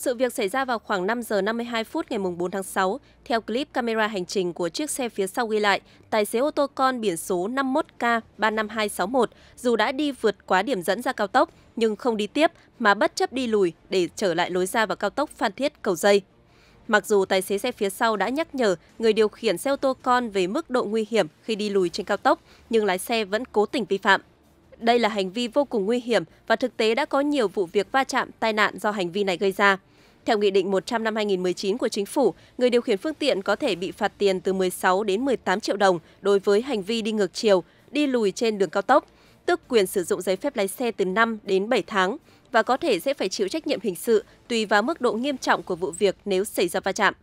Sự việc xảy ra vào khoảng 5 giờ 52 phút ngày 4 tháng 6. Theo clip camera hành trình của chiếc xe phía sau ghi lại, tài xế ô tô con biển số 51K35261 dù đã đi vượt quá điểm dẫn ra cao tốc nhưng không đi tiếp mà bất chấp đi lùi để trở lại lối ra vào cao tốc Phan Thiết Cầu Dây. Mặc dù tài xế xe phía sau đã nhắc nhở người điều khiển xe ô tô con về mức độ nguy hiểm khi đi lùi trên cao tốc, nhưng lái xe vẫn cố tình vi phạm. Đây là hành vi vô cùng nguy hiểm và thực tế đã có nhiều vụ việc va chạm, tai nạn do hành vi này gây ra. Theo Nghị định 100 năm 2019 của Chính phủ, người điều khiển phương tiện có thể bị phạt tiền từ 16 đến 18 triệu đồng đối với hành vi đi ngược chiều, đi lùi trên đường cao tốc, tước quyền sử dụng giấy phép lái xe từ 5 đến 7 tháng và có thể sẽ phải chịu trách nhiệm hình sự tùy vào mức độ nghiêm trọng của vụ việc nếu xảy ra va chạm.